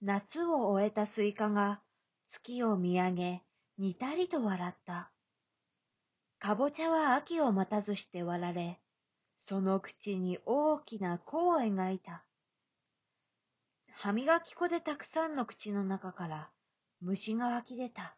夏を終えたスイカが月を見上げ、にたりと笑った。かぼちゃは秋を待たずして割られ、その口に大きな子を描いた。歯磨き粉でたくさんの口の中から虫が湧き出た。